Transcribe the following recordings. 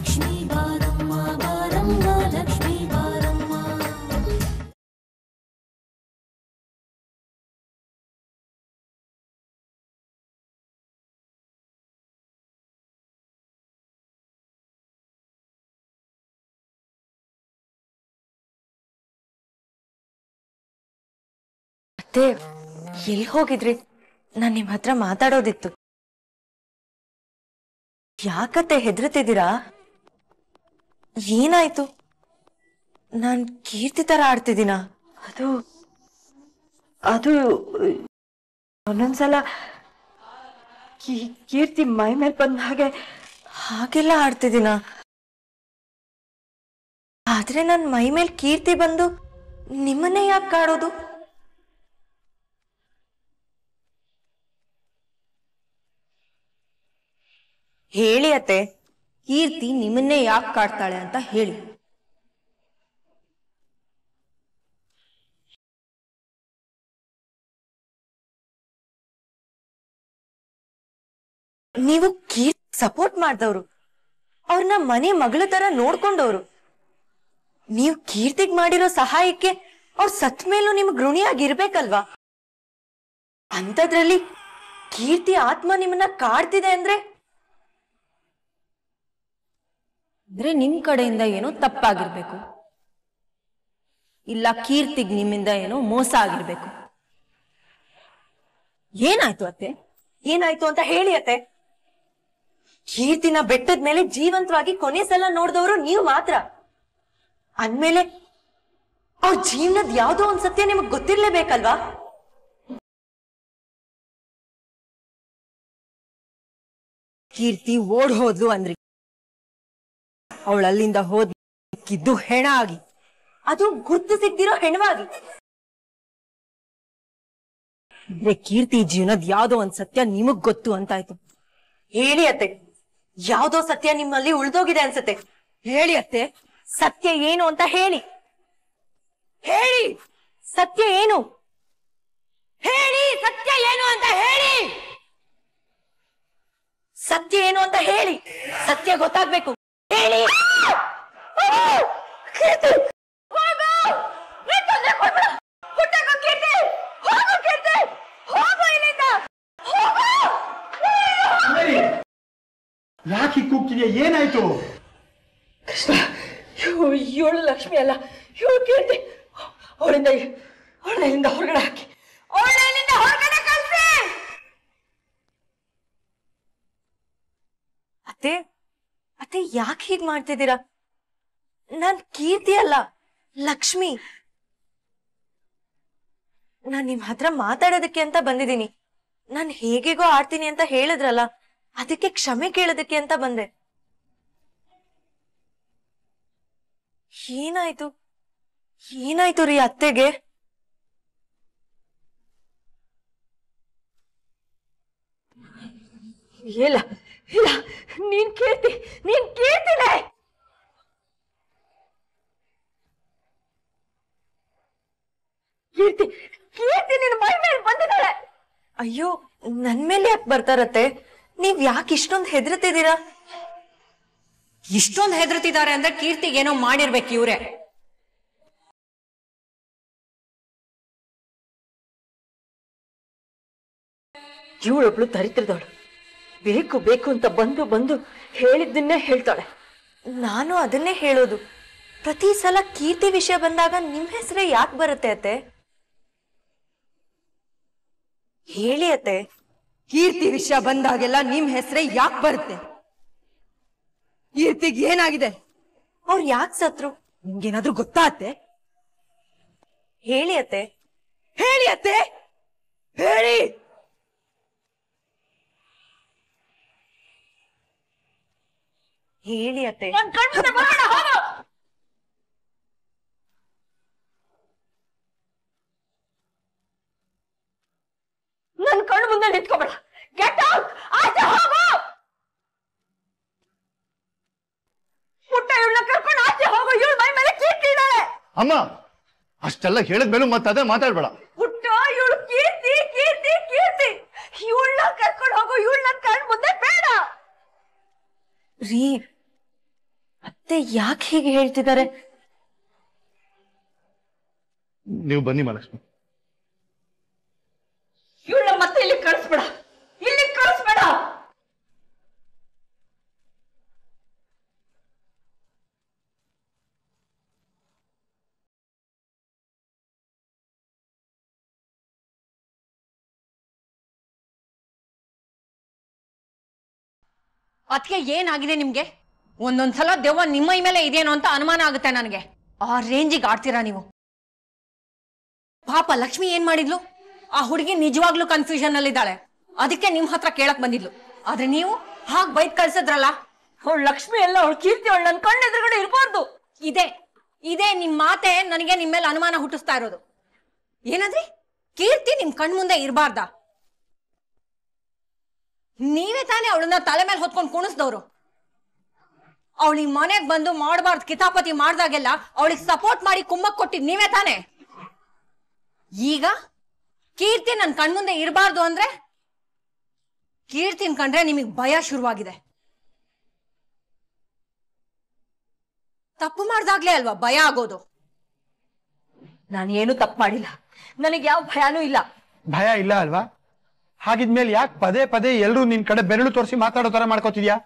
ಲಕ್ಷ್ಮೀ ಬಾರಮ್ಮ ಬಾರಮ್ಮ ಲಕ್ಷ್ಮೀ ಬಾರಮ್ಮ ಅತ್ತೆ ಹೋಗಿದ್ರಿ ನಾನ್ ನಿಮ್ ಹತ್ರ ಮಾತಾಡೋದಿತ್ತು ಯಾಕತ್ತೆ ಹೆದರ್ತಿದ್ದೀರಾ ಏನಾಯ್ತು ನಾನ್ ಕೀರ್ತಿ ತರ ಆಡ್ತಿದ್ದೀನ ಅದು ಅದು ಒಂದೊಂದ್ಸಲ ಕೀರ್ತಿ ಮೈ ಮೇಲೆ ಬಂದ ಹಾಗೆ ಹಾಗೆಲ್ಲ ಆಡ್ತಿದ್ದೀನ ಆದ್ರೆ ನನ್ ಮೈ ಮೇಲೆ ಕೀರ್ತಿ ಬಂದು ನಿಮ್ಮನ್ನೇ ಯಾಕೆ ಕಾಡೋದು ಹೇಳಿ ಅತ್ತೆ ಕೀರ್ತಿ ನಿಮ್ಮನ್ನೇ ಯಾಕೆ ಕಾಡ್ತಾಳೆ ಅಂತ ಹೇಳಿ ನೀವು ಕೀರ್ತಿ ಸಪೋರ್ಟ್ ಮಾಡ್ದವ್ರು ಅವ್ರನ್ನ ಮನೆ ಮಗಳ ತರ ನೋಡ್ಕೊಂಡವ್ರು ನೀವು ಕೀರ್ತಿಗ್ ಮಾಡಿರೋ ಸಹಾಯಕ್ಕೆ ಅವ್ರ ಸತ್ ಮೇಲೂ ನಿಮ್ಗೆ ಋಣಿಯಾಗಿರ್ಬೇಕಲ್ವಾ ಅಂತದ್ರಲ್ಲಿ ಕೀರ್ತಿ ಆತ್ಮ ನಿಮ್ಮನ್ನ ಕಾಡ್ತಿದೆ ಅಂದ್ರೆ ಅಂದ್ರೆ ನಿಮ್ಮ ಕಡೆಯಿಂದ ಏನೋ ತಪ್ಪಾಗಿರ್ಬೇಕು ಇಲ್ಲ ಕೀರ್ತಿಗ್ ನಿಮ್ಮಿಂದ ಏನೋ ಮೋಸ ಆಗಿರ್ಬೇಕು ಏನಾಯ್ತು ಅತ್ತೆ ಏನಾಯ್ತು ಅಂತ ಹೇಳಿ ಅತ್ತೆ ಕೀರ್ತಿನ ಬೆಟ್ಟದ ಮೇಲೆ ಜೀವಂತವಾಗಿ ಕೊನೆ ಸಲ ನೋಡಿದವರು ನೀವು ಮಾತ್ರ ಅಂದ್ಮೇಲೆ ಅವ್ರ ಜೀವನದ ಯಾವ್ದೋ ಒಂದ್ ಸತ್ಯ ನಿಮಗ್ ಗೊತ್ತಿರ್ಲೇಬೇಕಲ್ವಾ ಕೀರ್ತಿ ಓಡ್ ಹೋದ್ಲು ಅಂದ್ರಿ ಅವಳಲ್ಲಿಂದ ಅಲ್ಲಿಂದ ಹೆಣ ಆಗಿ ಅದು ಗುರ್ತು ಸಿಕ್ತಿರೋ ಹೆಣವಾಗಿ ಅಂದ್ರೆ ಕೀರ್ತಿ ಜೀವನದ ಯಾವ್ದೋ ಒಂದ್ ಸತ್ಯ ನಿಮಗ್ ಗೊತ್ತು ಅಂತಾಯ್ತು ಹೇಳಿ ಅತ್ತೆ ಯಾವ್ದೋ ಸತ್ಯ ನಿಮ್ಮಲ್ಲಿ ಉಳ್ದೋಗಿದೆ ಅನ್ಸತ್ತೆ ಹೇಳಿ ಅತ್ತೆ ಸತ್ಯ ಏನು ಅಂತ ಹೇಳಿ ಹೇಳಿ ಸತ್ಯ ಏನು ಹೇಳಿ ಸತ್ಯ ಏನು ಅಂತ ಹೇಳಿ ಸತ್ಯ ಏನು ಅಂತ ಹೇಳಿ ಸತ್ಯ ಗೊತ್ತಾಗ್ಬೇಕು ಹೇಳಿ ಯಾಕೆ ಕೂಗ್ತಿದ್ಯಾ ಏನಾಯ್ತು ಕೃಷ್ಣ ಲಕ್ಷ್ಮಿ ಅಲ್ಲ ಇವಳು ಕೇಳ್ತಿ ಅವಳಿಂದ ಅವಳನ್ನ ಹೊರಗಡೆ ಹಾಕಿ ಅವಳನ್ನ ಹೊರಗಡೆ ಅತ್ತೆ ಅತ್ತೆ ಯಾಕೆ ಹೀಗ್ ಮಾಡ್ತಿದ್ದೀರಾ ನಾನ್ ಕೀರ್ತಿ ಅಲ್ಲ ಲಕ್ಷ್ಮಿ ನಾನ್ ನಿಮ್ ಹತ್ರ ಮಾತಾಡೋದಕ್ಕೆ ಅಂತ ಬಂದಿದ್ದೀನಿ ನಾನ್ ಹೇಗೆಗೋ ಆಡ್ತೀನಿ ಅಂತ ಹೇಳಿದ್ರಲ್ಲ ಅದಕ್ಕೆ ಕ್ಷಮೆ ಕೇಳೋದಕ್ಕೆ ಅಂತ ಬಂದೆ ಏನಾಯ್ತು ಏನಾಯ್ತು ರೀ ಅತ್ತೆಗೆ ಏಲ ಇಲ್ಲ ನೀನ್ ಕೀರ್ತಿ ನೀನ್ ಕೀರ್ತಿನೇ ಕೀರ್ತಿ ಕೀರ್ತಿ ನಿನ್ ಮೈ ಮೇಲೆ ಬಂದಿದ್ದಾಳೆ ಅಯ್ಯೋ ನನ್ ಮೇಲೆ ಯಾಕೆ ಬರ್ತಾರತ್ತೆ ನೀವ್ ಯಾಕೆ ಇಷ್ಟೊಂದು ಹೆದರ್ತಿದ್ದೀರಾ ಇಷ್ಟೊಂದು ಹೆದರ್ತಿದ್ದಾರೆ ಅಂದ್ರೆ ಕೀರ್ತಿಗೆ ಏನೋ ಮಾಡಿರ್ಬೇಕು ಇವ್ರೆ ಇವಳೊಬ್ಳು ತರಿತಿರ್ದವಳು ಬೇಕು ಬೇಕು ಅಂತ ಬಂದು ಬಂದು ಹೇಳಿದ್ದನ್ನೇ ಹೇಳ್ತಾಳೆ ನಾನು ಅದನ್ನೇ ಹೇಳೋದು ಪ್ರತಿ ಸಲ ಕೀರ್ತಿ ವಿಷಯ ಬಂದಾಗ ನಿಮ್ಮ ಹೆಸರೇ ಯಾಕೆ ಬರುತ್ತೆ ಅತ್ತೆ ಹೇಳಿ ಅತ್ತೆ ಕೀರ್ತಿ ವಿಷಯ ಬಂದಾಗೆಲ್ಲ ನಿಮ್ ಹೆಸರೇ ಯಾಕೆ ಬರುತ್ತೆ ಕೀರ್ತಿಗೆ ಏನಾಗಿದೆ ಅವ್ರು ಯಾಕೆ ಸತ್ರು ನಿಮ್ಗೇನಾದ್ರೂ ಗೊತ್ತಾ ಅತ್ತೆ ಹೇಳಿ ಅತ್ತೆ ಹೇಳಿ ಅತ್ತೆ ಹೇಳಿ ಹೇಳಿ ಅತ್ತೆ ನನ್ ಕಣ್ಣು ಮುಂದೆ ನಿಂತ್ಕೋಬೇಡ ಗೆಟ್ ಔಟ್ ಹೋಗು ಪುಟ್ಟ ಇವಳನ್ನ ಕರ್ಕೊಂಡು ಆಚೆ ಹೋಗೋ ಇವಳು ಮೈ ಮೇಲೆ ಕೀರ್ತಿದ್ದಾಳೆ ಅಮ್ಮ ಅಷ್ಟೆಲ್ಲ ಹೇಳದ್ ಮೇಲೂ ಮತ್ತೆ ಮಾತಾಡ್ಬೇಡ ಪುಟ್ಟ ಇವಳು ಕೀರ್ತಿ ಕೀರ್ತಿ ಕೀರ್ತಿ ಇವಳನ್ನ ಕರ್ಕೊಂಡು ಹೋಗೋ ಇವಳು ನನ್ ಕಣ್ಣು ಮುಂದೆ ಬೇಡ ರೀ ಅತ್ತೆ ಯಾಕೆ ಹೀಗೆ ಹೇಳ್ತಿದ್ದಾರೆ ನೀವು ಬನ್ನಿ ಮಹಾಲಕ್ಷ್ಮಿ ಅದಕ್ಕೆ ಏನಾಗಿದೆ ನಿಮ್ಗೆ ಒಂದೊಂದ್ಸಲ ದೆವ್ವ ನಿಮ್ಮ ಮೇಲೆ ಇದೇನೋ ಅಂತ ಅನುಮಾನ ಆಗುತ್ತೆ ನನಗೆ ಆ ರೇಂಜಿಗೆ ಆಡ್ತೀರಾ ನೀವು ಪಾಪ ಲಕ್ಷ್ಮಿ ಏನ್ ಮಾಡಿದ್ಲು ಆ ಹುಡುಗಿ ನಿಜವಾಗ್ಲೂ ಕನ್ಫ್ಯೂಷನ್ ಅಲ್ಲಿ ಇದ್ದಾಳೆ ಅದಕ್ಕೆ ನಿಮ್ ಹತ್ರ ಕೇಳಕ್ ಬಂದಿದ್ಲು ಆದ್ರೆ ನೀವು ಹಾಗೆ ಬೈದ್ ಕಳ್ಸಿದ್ರಲ್ಲ ಅವಳು ಲಕ್ಷ್ಮಿ ಎಲ್ಲ ಅವಳು ಕೀರ್ತಿ ಅವಳು ನನ್ ಕಣ್ಣು ಎದುರುಗಡೆ ಇರಬಾರ್ದು ಇದೆ ಇದೇ ನಿಮ್ ಮಾತೆ ನನಗೆ ನಿಮ್ಮ ಮೇಲೆ ಅನುಮಾನ ಹುಟ್ಟಿಸ್ತಾ ಇರೋದು ಏನಂದ್ರಿ ಕೀರ್ತಿ ನಿಮ್ ಕಣ್ಮುಂದೆ ಇರಬಾರ್ದಾ ನೀವೇ ತಾನೇ ಅವಳನ್ನ ತಲೆ ಮೇಲೆ ಹೊತ್ಕೊಂಡು ಕುಣಿಸ್ದವ್ರು ಅವಳಿಗೆ ಮನೆಗೆ ಬಂದು ಮಾಡಬಾರ್ದು ಕಿತಾಪತಿ ಮಾಡ್ದಾಗೆಲ್ಲ ಅವಳಿಗೆ ಸಪೋರ್ಟ್ ಮಾಡಿ ಕುಮ್ಮಕ್ ಕೊಟ್ಟಿದ್ ನೀವೇ ತಾನೇ ಈಗ ಕೀರ್ತಿ ನನ್ನ ಕಣ್ಮುಂದೆ ಇರಬಾರ್ದು ಅಂದ್ರೆ ಕೀರ್ತಿನ ಕಂಡ್ರೆ ನಿಮಗೆ ಭಯ ಶುರುವಾಗಿದೆ ತಪ್ಪು ಮಾಡ್ದಾಗ್ಲೇ ಅಲ್ವಾ ಭಯ ಆಗೋದು ನಾನು ಏನು ತಪ್ಪು ಮಾಡಿಲ್ಲ ನನಗೆ ಯಾವ ಭಯನೂ ಇಲ್ಲ ಭಯ ಇಲ್ಲ ಅಲ್ವಾ ಹಾಗಿದ್ಮೇಲೆ ಯಾಕೆ ಪದೇ ಪದೇ ಎಲ್ಲರೂ ನಿನ್ ಕಡೆ ಬೆರಳು ತೋರಿಸಿ ಮಾತಾಡೋ ತರ ಮಾಡ್ಕೋತಿದ್ಯಾ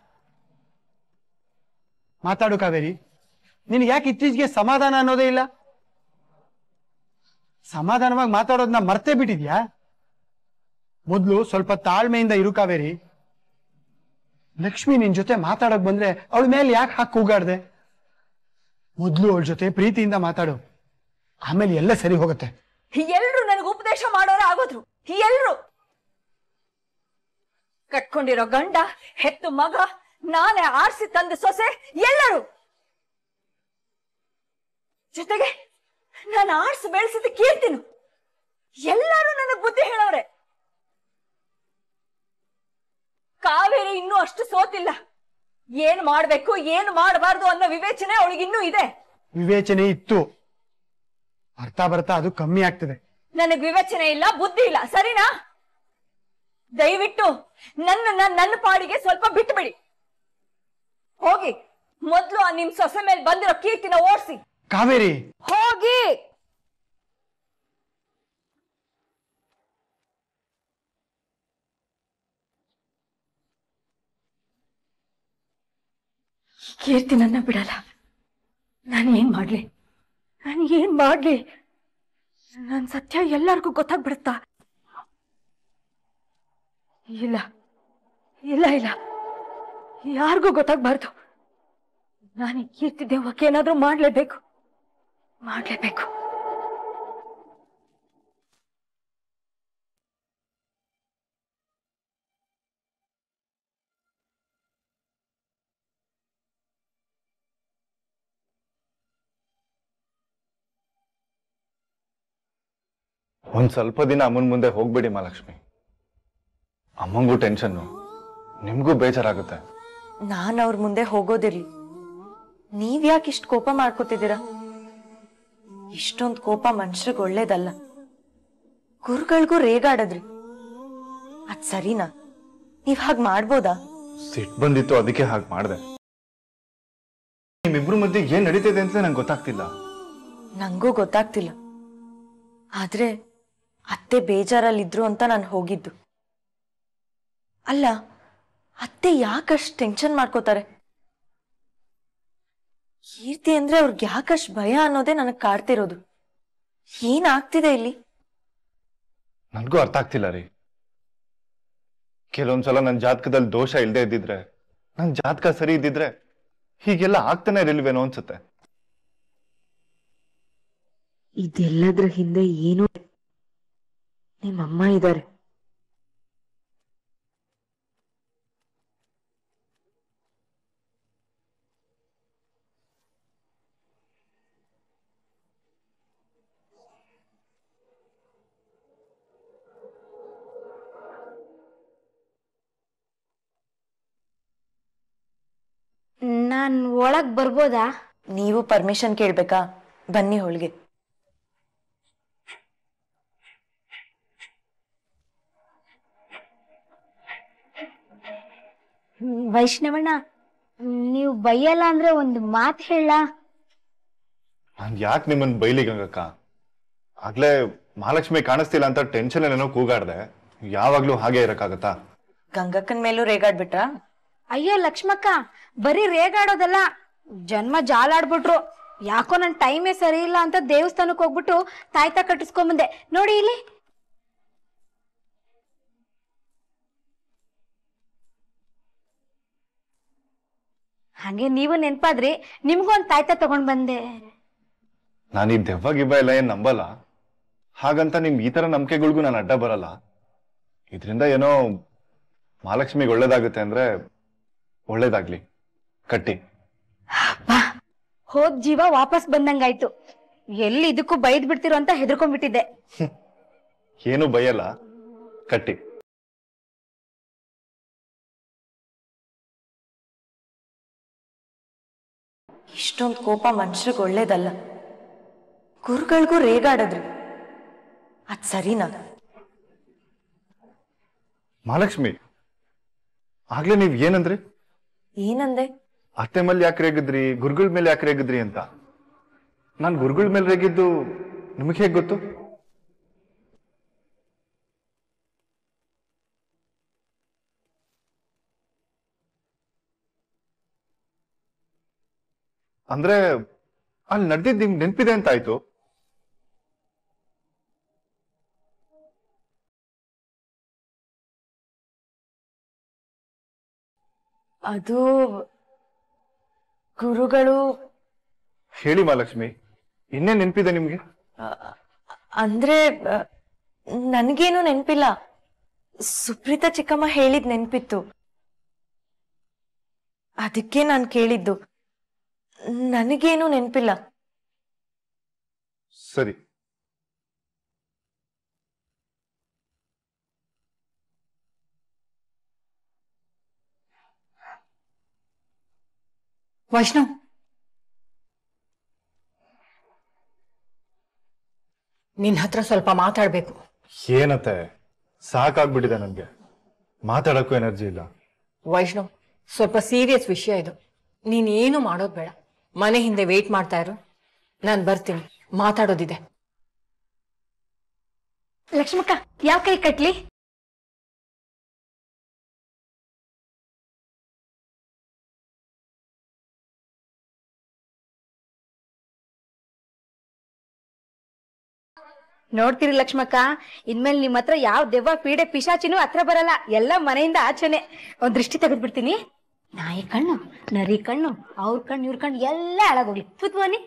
ಮಾತಾಡು ಕಾವೇರಿ ನಿನ್ಗೆ ಯಾಕೆ ಇತ್ತೀಚೆಗೆ ಸಮಾಧಾನ ಅನ್ನೋದೇ ಇಲ್ಲ ಸಮಾಧಾನವಾಗಿ ಮಾತಾಡೋದನ್ನ ಮರ್ತೇ ಬಿಟ್ಟಿದ್ಯಾ ಮೊದಲು ಸ್ವಲ್ಪ ತಾಳ್ಮೆಯಿಂದ ಇರು ಕಾವೇರಿ ಲಕ್ಷ್ಮಿ ನಿನ್ ಜೊತೆ ಮಾತಾಡೋಕ್ ಬಂದ್ರೆ ಅವಳ ಮೇಲೆ ಯಾಕೆ ಹಾಕಿ ಕೂಗಾಡ್ದೆ ಮೊದ್ಲು ಅವಳ ಜೊತೆ ಪ್ರೀತಿಯಿಂದ ಮಾತಾಡು ಆಮೇಲೆ ಎಲ್ಲ ಸರಿ ಹೋಗುತ್ತೆ ಎಲ್ರು ನನಗೆ ಉಪದೇಶ ಮಾಡೋರೇ ಆಗೋದ್ರು ಎಲ್ರು ಕಟ್ಕೊಂಡಿರೋ ಗಂಡ ಹೆತ್ತು ಮಗ ನಾನೇ ಆರಿಸಿ ತಂದ ಸೊಸೆ ಎಲ್ಲರೂ ಜೊತೆಗೆ ನಾನು ಆರಿಸಿ ಬೆಳೆಸಿದ ಕೀರ್ತಿನು ಎಲ್ಲರೂ ನನಗ್ ಬುದ್ಧಿ ಹೇಳೋರೆ ಕಾವೇರಿ ಇನ್ನೂ ಅಷ್ಟು ಸೋತಿಲ್ಲ ಏನ್ ಮಾಡ್ಬೇಕು ಏನ್ ಮಾಡಬಾರ್ದು ಅನ್ನೋ ವಿವೇಚನೆ ಅವಳಿಗಿನ್ನೂ ಇದೆ ವಿವೇಚನೆ ಇತ್ತು ಅರ್ಥ ಬರ್ತಾ ಅದು ಕಮ್ಮಿ ಆಗ್ತದೆ ನನಗ್ ವಿವೇಚನೆ ಇಲ್ಲ ಬುದ್ಧಿ ಇಲ್ಲ ಸರಿನಾ ದಯವಿಟ್ಟು ನನ್ನ ನನ್ನ ಪಾಡಿಗೆ ಸ್ವಲ್ಪ ಬಿಟ್ಟು ಹೋಗಿ ಮೊದ್ಲು ಆ ನಿಮ್ ಸೊಸೆ ಮೇಲೆ ಬಂದಿರೋ ಕೀರ್ತಿನ ಓಡಿಸಿ ಕಾವೇರಿ ಹೋಗಿ ಕೀರ್ತಿ ನನ್ನ ಬಿಡಲ್ಲ ನಾನು ಏನ್ ಮಾಡ್ಲಿ ನಾನು ಏನ್ ಮಾಡ್ಲಿ ನನ್ ಸತ್ಯ ಎಲ್ಲರಿಗೂ ಗೊತ್ತಾಗ್ಬಿಡುತ್ತಾ ಇಲ್ಲ ಇಲ್ಲ ಇಲ್ಲ ಯಾರಿಗೂ ಗೊತ್ತಾಗ್ಬಾರ್ದು ನಾನು ಕೀರ್ತಿದ್ದೆ ಏನಾದರೂ ಮಾಡಲೇಬೇಕು ಮಾಡಲೇಬೇಕು ಒಂದು ಸ್ವಲ್ಪ ದಿನ ಅಮ್ಮನ ಮುಂದೆ ಹೋಗ್ಬಿಡಿ ಮಹಾಲಕ್ಷ್ಮಿ ಅಮ್ಮಂಗೂ ಟೆನ್ಷನ್ನು ನಿಮಗೂ ಬೇಜಾರಾಗುತ್ತೆ ನಾನು ಅವ್ರ ಮುಂದೆ ಹೋಗೋದಿರ್ಲಿ ನೀವ್ ಯಾಕೆ ಇಷ್ಟು ಕೋಪ ಮಾಡ್ಕೋತಿದ್ದೀರಾ ಇಷ್ಟೊಂದು ಕೋಪ ಮನುಷ್ಯರಿಗೆ ಒಳ್ಳೇದಲ್ಲ ಗುರುಗಳಿಗೂ ರೇಗಾಡದ್ರಿ ಅದ್ ಸರಿನಾ ನೀವ್ ಹಾಗೆ ಮಾಡ್ಬೋದಾ ಸಿಟ್ ಬಂದಿತ್ತು ಅದಕ್ಕೆ ಹಾಗೆ ಮಾಡಿದೆ ನಿಮ್ಮಿಬ್ರು ಮಧ್ಯೆ ಏನ್ ನಡೀತಿದೆ ಅಂತ ನಂಗೆ ಗೊತ್ತಾಗ್ತಿಲ್ಲ ನಂಗೂ ಗೊತ್ತಾಗ್ತಿಲ್ಲ ಆದ್ರೆ ಅತ್ತೆ ಬೇಜಾರಲ್ಲಿದ್ರು ಅಂತ ನಾನು ಹೋಗಿದ್ದು ಅಲ್ಲ ಅತ್ತೆ ಯಾಕಷ್ಟು ಟೆನ್ಷನ್ ಮಾಡ್ಕೋತಾರೆ ಕೀರ್ತಿ ಅಂದ್ರೆ ಅವ್ರಿಗೆ ಯಾಕಷ್ಟು ಭಯ ಅನ್ನೋದೇ ನನಗೆ ಕಾಡ್ತಿರೋದು ಏನಾಗ್ತಿದೆ ಇಲ್ಲಿ ನನಗೂ ಅರ್ಥ ಆಗ್ತಿಲ್ಲ ರೀ ಕೆಲವೊಂದ್ಸಲ ನನ್ನ ಜಾತಕದಲ್ಲಿ ದೋಷ ಇಲ್ಲದೆ ಇದ್ದಿದ್ರೆ ನನ್ನ ಜಾತಕ ಸರಿ ಇದ್ದಿದ್ರೆ ಹೀಗೆಲ್ಲ ಆಗ್ತಾನೆ ಇರಲಿವೇನೋ ಅನ್ಸುತ್ತೆ ಇದೆಲ್ಲದ್ರ ಹಿಂದೆ ಏನು ಅಮ್ಮ ಇದ್ದಾರೆ ನಾನ್ ಒಳಗ್ ಬರ್ಬೋದಾ ನೀವು ಪರ್ಮಿಷನ್ ಕೇಳ್ಬೇಕಾ ಬನ್ನಿ ಹೋಳಿಗೆ ವೈಷ್ಣವಣ್ಣ ನೀವು ಬೈಯಲ್ಲ ಅಂದ್ರೆ ಒಂದು ಮಾತು ಹೇಳ ನಾನು ಯಾಕೆ ನಿಮ್ಮನ್ ಬೈಲಿ ಗಂಗಕ್ಕ ಆಗ್ಲೇ ಮಹಾಲಕ್ಷ್ಮಿ ಕಾಣಿಸ್ತಿಲ್ಲ ಅಂತ ಟೆನ್ಷನ್ ಏನೋ ಕೂಗಾಡ್ದೆ ಯಾವಾಗ್ಲೂ ಹಾಗೆ ಇರಕ್ಕಾಗತ್ತಾ ಗಂಗಕ್ಕನ್ ಮೇಲೂ ರೇಗಾಡ್ಬಿಟ್ರಾ ಅಯ್ಯೋ ಲಕ್ಷ್ಮಕ್ಕ ಬರೀ ರೇಗಾಡೋದಲ್ಲ ಜನ್ಮ ಜಾಲಾಡ್ಬಿಟ್ರು ಯಾಕೋ ನನ್ನ ಟೈಮೇ ಸರಿ ಇಲ್ಲ ಅಂತ ದೇವಸ್ಥಾನಕ್ಕೆ ಹೋಗ್ಬಿಟ್ಟು ತಾಯ್ತ ಕಟ್ಟಿಸ್ಕೊಂಬಂದೆ ನೋಡಿ ಇಲ್ಲಿ ಹಂಗೆ ನೀವು ನೆನ್ಪಾದ್ರಿ ನಿಮ್ಗೂ ಒಂದ್ ತಾಯ್ತಾ ತಗೊಂಡ್ ಬಂದೆ ನಾನು ಈ ದೆವ್ವ ಗಿಬ್ಬ ಇಲ್ಲ ಏನ್ ನಂಬಲ್ಲ ಹಾಗಂತ ನಿಮ್ ಈ ತರ ನಂಬಿಕೆಗಳಿಗೂ ನಾನು ಅಡ್ಡ ಬರಲ್ಲ ಇದರಿಂದ ಏನೋ ಮಹಾಲಕ್ಷ್ಮಿಗೆ ಒಳ್ಳೇದಾಗುತ್ತೆ ಅಂದ್ರೆ ಒಳ್ಳೇದಾಗ್ಲಿ ಕಟ್ಟಿ ಹೋದ್ ಜೀವ ವಾಪಸ್ ಬಂದಂಗಾಯ್ತು ಎಲ್ಲಿ ಇದಕ್ಕೂ ಬೈದ್ ಬಿಡ್ತಿರೋ ಅಂತ ಹೆದರ್ಕೊಂಡ್ಬಿಟ್ಟಿದ್ದೆ ಏನು ಬಯಲ್ಲ ಕಟ್ಟಿ ಇಷ್ಟೊಂದು ಕೋಪ ಮನುಷ್ಯರಿಗೆ ಒಳ್ಳೇದಲ್ಲ ಗುರುಗಳಿಗೂ ರೇಗಾಡದ್ರಿ ಅದ್ ಸರಿನಾ ಮಹಾಲಕ್ಷ್ಮಿ ಆಗ್ಲೇ ನೀವ್ ಏನಂದ್ರಿ ಏನಂದೆ ಅತ್ತೆ ಮೇಲೆ ಯಾಕೆ ರೇಗಿದ್ರಿ ಗುರುಗಳ ಮೇಲೆ ಯಾಕೆ ರೇಗಿದ್ರಿ ಅಂತ ನಾನು ಗುರುಗಳ ಮೇಲೆ ರೇಗಿದ್ದು ನಿಮಗೆ ಹೇಗೆ ಗೊತ್ತು ಅಂದ್ರೆ ಅಲ್ಲಿ ನಡೆದಿದ್ದು ನಿಮ್ಗೆ ನೆನಪಿದೆ ಅಂತ ಆಯ್ತು ಅದು ಗುರುಗಳು ಹೇಳಿ ಮಹಾಲಕ್ಷ್ಮಿ ಇನ್ನೇ ನೆನಪಿದೆ ನಿಮ್ಗೆ ಅಂದ್ರೆ ನನ್ಗೇನು ನೆನಪಿಲ್ಲ ಸುಪ್ರೀತಾ ಚಿಕ್ಕಮ್ಮ ಹೇಳಿದ್ ನೆನಪಿತ್ತು ಅದಕ್ಕೆ ನಾನು ಕೇಳಿದ್ದು ನನಗೇನು ನೆನಪಿಲ್ಲ ಸರಿ ವೈಷ್ಣವ್ ನಿನ್ ಹತ್ರ ಸ್ವಲ್ಪ ಮಾತಾಡ್ಬೇಕು ಏನತ್ತೆ ಸಾಕಾಗ್ಬಿಟ್ಟಿದೆ ನನ್ಗೆ ಮಾತಾಡಕ್ಕೂ ಎನರ್ಜಿ ಇಲ್ಲ ವೈಷ್ಣವ್ ಸ್ವಲ್ಪ ಸೀರಿಯಸ್ ವಿಷಯ ಇದು ನೀನ್ ಏನು ಮಾಡೋದ್ ಬೇಡ ಮನೆ ಹಿಂದೆ ವೇಟ್ ಮಾಡ್ತಾ ಇರು ನಾನ್ ಬರ್ತೀನಿ ಮಾತಾಡೋದಿದೆ ಲಕ್ಷ್ಮಕ್ಕ ಯಾವ ಕೈ ಕಟ್ಲಿ ನೋಡ್ತೀರಿ ಲಕ್ಷ್ಮಕ್ಕ ಇನ್ಮೇಲೆ ನಿಮ್ ಹತ್ರ ಯಾವ ದೆವ್ವ ಪೀಡೆ ಪಿಶಾಚಿನೂ ಹತ್ರ ಬರಲ್ಲ ಎಲ್ಲ ಮನೆಯಿಂದ ಆಚೆನೆ ಒಂದ್ ದೃಷ್ಟಿ ಬಿಡ್ತೀನಿ ನಾಯಿ ಕಣ್ಣು ನರಿ ಕಣ್ಣು ಅವ್ರ ಕಣ್ಣು ಇವ್ರ ಕಣ್ಣು ಎಲ್ಲ ಹಾಳಾಗೋಗ್ಲಿ ತುತ್ವಾನಿ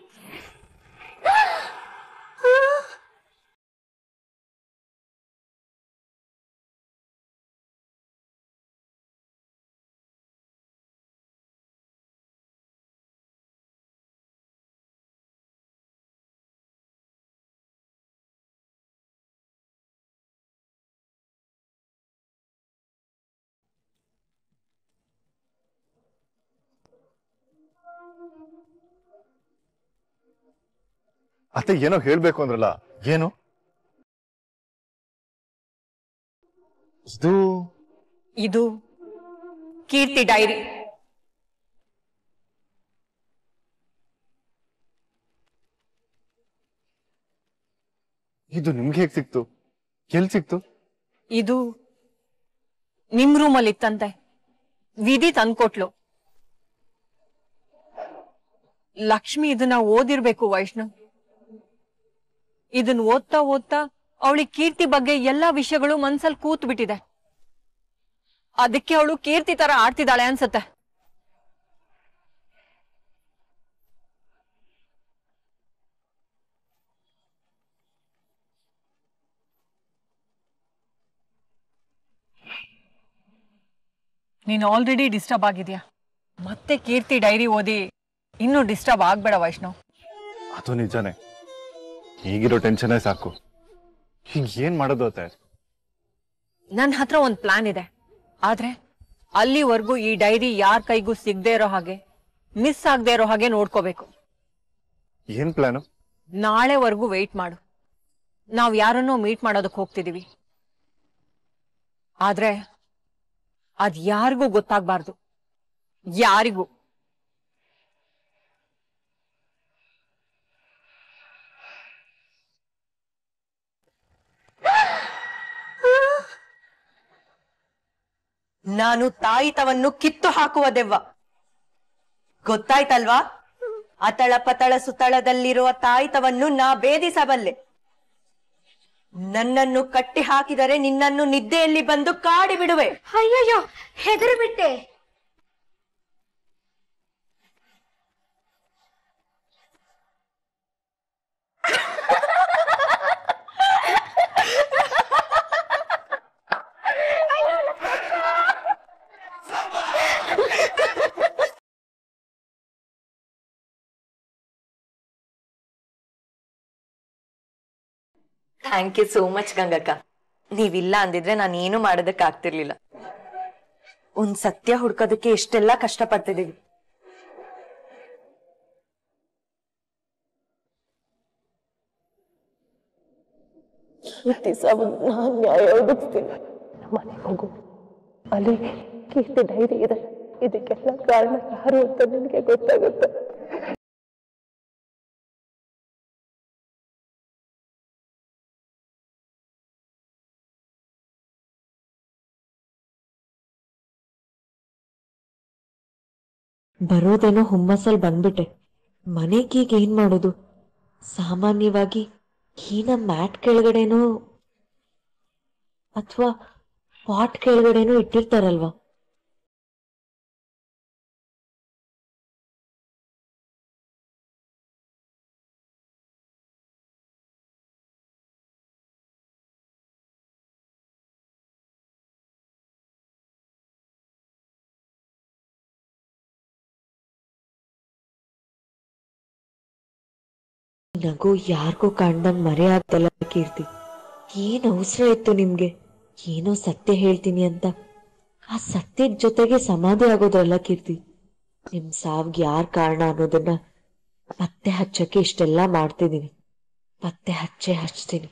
ಅತ್ತೆ ಏನೋ ಹೇಳ್ಬೇಕು ಅಂದ್ರಲ್ಲ ಏನು ಇದು ಇದು ಕೀರ್ತಿ ಡೈರಿ ಇದು ನಿಮ್ಗೆ ಹೇಗ್ ಸಿಕ್ತು ಎಲ್ ಸಿಕ್ತು ಇದು ನಿಮ್ ರೂಮಲ್ಲಿ ಇತ್ತಂತೆ ವಿಧಿ ತಂದ್ಕೊಟ್ಲು ಲಕ್ಷ್ಮಿ ಇದನ್ನ ಓದಿರ್ಬೇಕು ವೈಷ್ಣವ್ ಇದನ್ ಓದ್ತಾ ಓದ್ತಾ ಅವಳಿಗೆ ಕೀರ್ತಿ ಬಗ್ಗೆ ಎಲ್ಲಾ ವಿಷಯಗಳು ಮನ್ಸಲ್ಲಿ ಕೂತ್ ಬಿಟ್ಟಿದೆ ಅದಕ್ಕೆ ಅವಳು ಕೀರ್ತಿ ತರ ಆಡ್ತಿದ್ದಾಳೆ ಅನ್ಸತ್ತೆ ನೀನ್ ಆಲ್ರೆಡಿ ಡಿಸ್ಟರ್ಬ್ ಆಗಿದ್ಯಾ ಮತ್ತೆ ಕೀರ್ತಿ ಡೈರಿ ಓದಿ ಇನ್ನು ಡಿಸ್ಟರ್ಬ್ ಆಗ್ಬೇಡ ವೈಷ್ಣವ್ ಅದು ನಿಜಾನೆ ಈಗಿರೋ ಟೆನ್ಷನ್ನೇ ಸಾಕು ಈಗ ಏನ್ ಮಾಡೋದು ಅತ್ತೆ ನನ್ನ ಹತ್ರ ಒಂದು ಪ್ಲಾನ್ ಇದೆ ಆದ್ರೆ ಅಲ್ಲಿವರೆಗೂ ಈ ಡೈರಿ ಯಾರ ಕೈಗೂ ಸಿಗದೆ ಇರೋ ಹಾಗೆ ಮಿಸ್ ಆಗದೆ ಇರೋ ಹಾಗೆ ನೋಡ್ಕೋಬೇಕು ಏನ್ ಪ್ಲಾನು ನಾಳೆವರೆಗೂ ವೆಯ್ಟ್ ಮಾಡು ನಾವು ಯಾರನ್ನೋ ಮೀಟ್ ಮಾಡೋದಕ್ಕೆ ಹೋಗ್ತಿದೀವಿ ಆದ್ರೆ ಅದ್ ಯಾರಿಗೂ ಗೊತ್ತಾಗ್ಬಾರ್ದು ಯಾರಿಗೂ ನಾನು ತಾಯಿತವನ್ನು ಕಿತ್ತು ಹಾಕುವ ದೆವ್ವ ಗೊತ್ತಾಯ್ತಲ್ವಾ ಅತಳ ಪತಳ ಸುತಳದಲ್ಲಿರುವ ತಾಯಿತವನ್ನು ನಾ ಭೇದಿಸಬಲ್ಲೆ ನನ್ನನ್ನು ಕಟ್ಟಿ ಹಾಕಿದರೆ ನಿನ್ನನ್ನು ನಿದ್ದೆಯಲ್ಲಿ ಬಂದು ಕಾಡಿ ಬಿಡುವೆ ಅಯ್ಯಯ್ಯೋ ಹೆದರು ಥ್ಯಾಂಕ್ ಯು ಸೋ ಮಚ್ ಗಂಗಕ್ಕ ನೀವಿಲ್ಲ ಅಂದಿದ್ರೆ ನಾನು ಏನು ಮಾಡೋದಕ್ಕೆ ಆಗ್ತಿರ್ಲಿಲ್ಲ ಒಂದ್ ಸತ್ಯ ಹುಡ್ಕೋದಕ್ಕೆ ಎಷ್ಟೆಲ್ಲ ಕಷ್ಟ ಪಡ್ತಿದೀವಿ ಅಲ್ಲಿ ಡೈರಿ ಇದೆ ಇದಕ್ಕೆಲ್ಲ ಕಾರಣ ಯಾರು ಅಂತ ನಿಮಗೆ ಗೊತ್ತಾಗುತ್ತೆ ಬರೋದೇನೋ ಹುಮ್ಮಸಲ್ ಬಂದ್ಬಿಟ್ಟೆ ಮನೆಗೀಗ ಏನು ಮಾಡೋದು ಸಾಮಾನ್ಯವಾಗಿ ಹೀನ ಮ್ಯಾಟ್ ಕೆಳಗಡೆನೋ ಅಥವಾ ಪಾಟ್ ಕೆಳಗಡೆನೋ ಇಟ್ಟಿರ್ತಾರಲ್ವಾ ನಗು ಯಾರಿಗೂ ಕಾಣ್ದಂಗ್ ಮರೆ ಕೀರ್ತಿ ಏನ್ ಅವಸರ ಇತ್ತು ನಿಮ್ಗೆ ಏನೋ ಸತ್ಯ ಹೇಳ್ತೀನಿ ಅಂತ ಆ ಸತ್ಯದ ಜೊತೆಗೆ ಸಮಾಧಿ ಆಗೋದ್ರಲ್ಲ ಕೀರ್ತಿ ನಿಮ್ ಸಾವ್ಗೆ ಯಾರ್ ಕಾರಣ ಅನ್ನೋದನ್ನ ಪತ್ತೆ ಹಚ್ಚಕ್ಕೆ ಇಷ್ಟೆಲ್ಲಾ ಮಾಡ್ತಿದ್ದೀನಿ ಪತ್ತೆ ಹಚ್ಚೆ ಹಚ್ತೀನಿ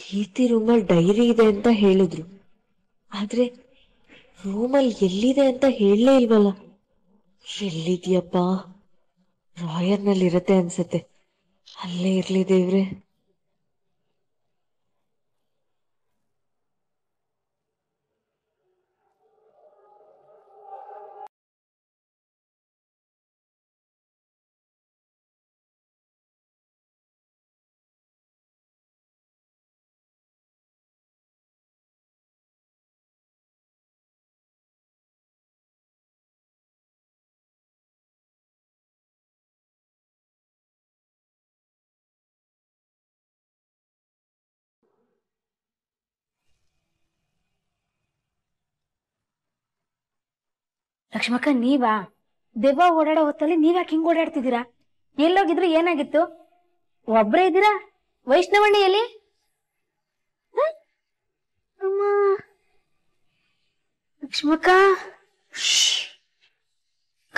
ಕೀರ್ತಿ ರೂಮಲ್ ಡೈರಿ ಇದೆ ಅಂತ ಹೇಳಿದ್ರು ಆದ್ರೆ ರೂಮಲ್ಲಿ ಎಲ್ಲಿದೆ ಅಂತ ಹೇಳಲೇ ಇಲ್ವಲ್ಲ ಎಲ್ಲಿದ್ಯಪ್ಪ ಇರತ್ತೆ ಅನ್ಸತ್ತೆ ಅಲ್ಲೇ ಇರ್ಲಿ ದೇವ್ರೆ ಲಕ್ಷ್ಮಕ್ಕ ನೀವಾ ದೆವ್ವ ಓಡಾಡೋ ಹೊತ್ತಲ್ಲಿ ನೀವ್ಯಾಕೆ ಹಿಂಗ್ ಓಡಾಡ್ತಿದ್ದೀರಾ ಎಲ್ಲೋಗಿದ್ರು ಏನಾಗಿತ್ತು ಒಬ್ರೇ ಇದ್ದೀರಾ ವೈಷ್ಣವಣ್ಣಿಯಲ್ಲಿ ಲಕ್ಷ್ಮಕ್ಕ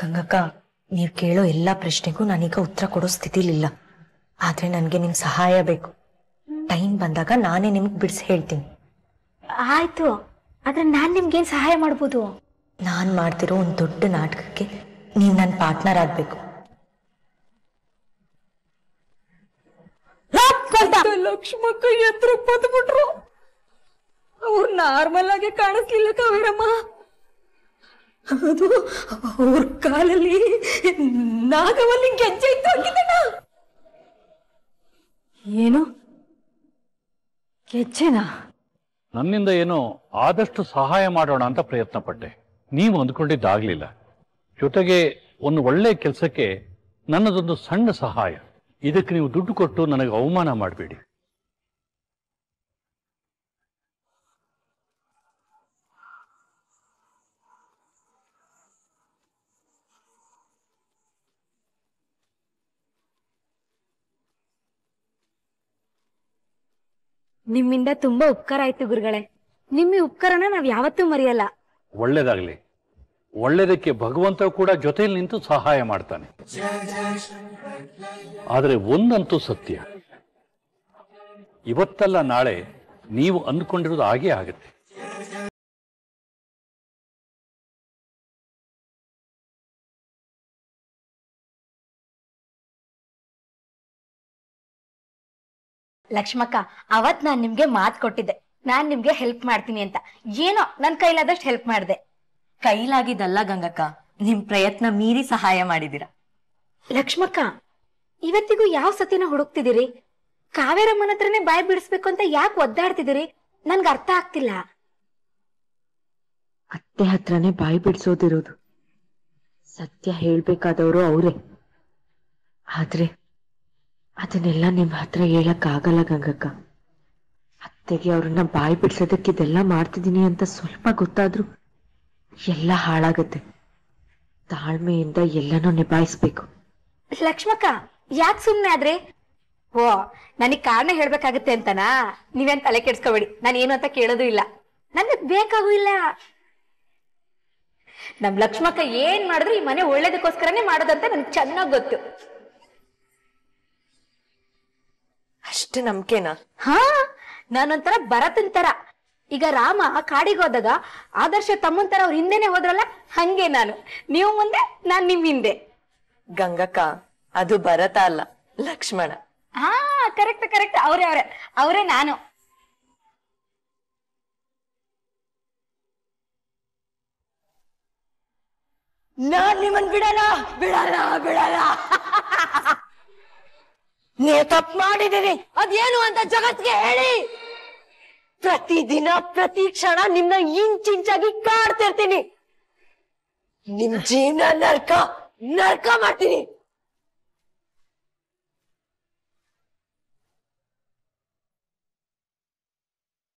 ಗಂಗಕ್ಕ ನೀವ್ ಕೇಳೋ ಎಲ್ಲಾ ಪ್ರಶ್ನೆಗೂ ನಾನೀಗ ಉತ್ತರ ಕೊಡೋ ಸ್ಥಿತಿಲಿಲ್ಲ ಆದ್ರೆ ನನ್ಗೆ ನಿಮ್ ಸಹಾಯ ಬೇಕು ಟೈಮ್ ಬಂದಾಗ ನಾನೇ ನಿಮ್ಗೆ ಬಿಡಿಸಿ ಹೇಳ್ತೀನಿ ಆಯ್ತು ಆದ್ರೆ ನಾನ್ ಏನ್ ಸಹಾಯ ಮಾಡ್ಬೋದು ನಾನು ಮಾಡ್ತಿರೋ ಒಂದು ದೊಡ್ಡ ನಾಟಕಕ್ಕೆ ನೀವು ನನ್ನ ಪಾರ್ಟ್ನರ್ ಆಗಬೇಕು ಲಕ್ಷ್ಮಕ್ಕ ಎತ್ರ ಬಿಟ್ರು ಅವ್ರು ನಾರ್ಮಲ್ ಆಗಿ ಕಾಣಿಸ್ಲಿಲ್ಲ ಕಾವೇರಮ್ಮ ಅದು ಅವ್ರ ಕಾಲಲ್ಲಿ ನಾಗವಲ್ಲಿ ಗೆಜ್ಜೆ ಇತ್ತು ಹಾಕಿದ್ದಣ್ಣ ಏನು ಗೆಜ್ಜೆನಾ ನನ್ನಿಂದ ಏನೋ ಆದಷ್ಟು ಸಹಾಯ ಮಾಡೋಣ ಅಂತ ಪ್ರಯತ್ನ ಪಟ್ಟೆ ನೀವು ಅಂದ್ಕೊಂಡಿದ್ದಾಗಲಿಲ್ಲ ಜೊತೆಗೆ ಒಂದು ಒಳ್ಳೆ ಕೆಲಸಕ್ಕೆ ನನ್ನದೊಂದು ಸಣ್ಣ ಸಹಾಯ ಇದಕ್ಕೆ ನೀವು ದುಡ್ಡು ಕೊಟ್ಟು ನನಗೆ ಅವಮಾನ ಮಾಡಬೇಡಿ ನಿಮ್ಮಿಂದ ತುಂಬಾ ಉಪಕಾರ ಆಯ್ತು ಗುರುಗಳೇ ನಿಮ್ಮ ಉಪಕಾರನ ನಾವ್ ಯಾವತ್ತೂ ಮರೆಯಲ್ಲ ಒಳ್ಳೇದಾಗ್ಲಿ ಒಳ್ಳೆಯದಕ್ಕೆ ಭಗವಂತ ಕೂಡ ಜೊತೆಯಲ್ಲಿ ನಿಂತು ಸಹಾಯ ಮಾಡ್ತಾನೆ ಆದರೆ ಒಂದಂತೂ ಸತ್ಯ ಇವತ್ತಲ್ಲ ನಾಳೆ ನೀವು ಅಂದ್ಕೊಂಡಿರೋದು ಹಾಗೇ ಆಗುತ್ತೆ ಲಕ್ಷ್ಮಕ್ಕ ಅವತ್ ನಾನ್ ನಿಮ್ಗೆ ಮಾತು ಕೊಟ್ಟಿದ್ದೆ ನಾನ್ ನಿಮ್ಗೆ ಹೆಲ್ಪ್ ಮಾಡ್ತೀನಿ ಅಂತ ಏನೋ ನನ್ ಕೈಲಾದಷ್ಟು ಹೆಲ್ಪ್ ಮಾಡಿದೆ ಕೈಲಾಗಿದಲ್ಲ ಗಂಗಕ್ಕ ನಿಮ್ ಪ್ರಯತ್ನ ಮೀರಿ ಸಹಾಯ ಮಾಡಿದಿರ ಲಕ್ಷ್ಮಕ್ಕ ಇವತ್ತಿಗೂ ಯಾವ ಸತಿನ ಹುಡುಕ್ತಿದ್ದೀರಿ ಕಾವೇರಮ್ಮನ ಹತ್ರನೇ ಬಾಯ್ ಬಿಡಿಸ್ಬೇಕು ಅಂತ ಯಾಕೆ ಒದ್ದಾಡ್ತಿದ್ದೀರಿ ನನ್ಗೆ ಅರ್ಥ ಆಗ್ತಿಲ್ಲ ಅತ್ತೆ ಹತ್ರನೇ ಬಾಯಿ ಬಿಡಿಸೋದಿರೋದು ಸತ್ಯ ಹೇಳ್ಬೇಕಾದವರು ಅವರೇ ಆದ್ರೆ ಅದನ್ನೆಲ್ಲ ನಿಮ್ ಹತ್ರ ಹೇಳಕ್ ಆಗಲ್ಲ ಗಂಗಕ್ಕ ಅತ್ತೆಗೆ ಅವ್ರನ್ನ ಬಾಯಿ ಇದೆಲ್ಲ ಮಾಡ್ತಿದ್ದೀನಿ ಅಂತ ಸ್ವಲ್ಪ ಗೊತ್ತಾದ್ರು ಎಲ್ಲ ಹಾಳಾಗುತ್ತೆ ತಾಳ್ಮೆಯಿಂದ ಎಲ್ಲನೂ ನಿಭಾಯಿಸ್ಬೇಕು ಲಕ್ಷ್ಮಕ್ಕ ಯಾಕೆ ಸುಮ್ಮನೆ ಆದ್ರೆ ಓ ನನಗ್ ಕಾರಣ ಹೇಳ್ಬೇಕಾಗತ್ತೆ ಅಂತನಾ ನೀವೇನ್ ತಲೆ ಕೆಡ್ಸ್ಕೋಬೇಡಿ ನಾನು ಏನು ಅಂತ ಕೇಳೋದು ಇಲ್ಲ ನನಗೆ ಬೇಕಾಗೂ ಇಲ್ಲ ನಮ್ ಲಕ್ಷ್ಮಕ್ಕ ಏನ್ ಮಾಡಿದ್ರು ಈ ಮನೆ ಒಳ್ಳೇದಕ್ಕೋಸ್ಕರನೇ ಮಾಡೋದಂತ ನನ್ಗೆ ಚೆನ್ನಾಗ್ ಗೊತ್ತು ಅಷ್ಟು ನಂಬಿಕೆನಾ ಹಾ ನಾನೊಂಥರ ಬರತಂತರ ಈಗ ರಾಮ ಹೋದಾಗ ಆದರ್ಶ ತಮ್ಮಂತರ ಅವ್ರ ಹಿಂದೆನೆ ಹೋದ್ರಲ್ಲ ಹಂಗೆ ನಾನು ನೀವು ಮುಂದೆ ನಾನ್ ನಿಮ್ ಹಿಂದೆ ಗಂಗಕ್ಕ ಅದು ಭರತ ಅಲ್ಲ ಲಕ್ಷ್ಮಣ ಹಾ ಕರೆಕ್ಟ್ ಕರೆಕ್ಟ್ ಅವ್ರೆ ಅವ್ರೆ ಅವರೇ ನಾನು ನಾನ್ ನಿಮ್ಮನ್ ಬಿಡಲ್ಲ ಬಿಡಲ್ಲ ಬಿಡಲ್ಲ ನೀ ತಪ್ಪು ಮಾಡಿದೀನಿ ಅದೇನು ಅಂತ ಜಗತ್ಗೆ ಹೇಳಿ ಪ್ರತಿದಿನ ಪ್ರತಿ ಕ್ಷಣ ನಿಮ್ನ ಇಂಚಿಂಚಾಗಿ ಕಾಡ್ತಿರ್ತೀನಿ ನಿಮ್ ಜೀವನ ನರ್ಕ ನರ್ಕ ಮಾಡ್ತೀನಿ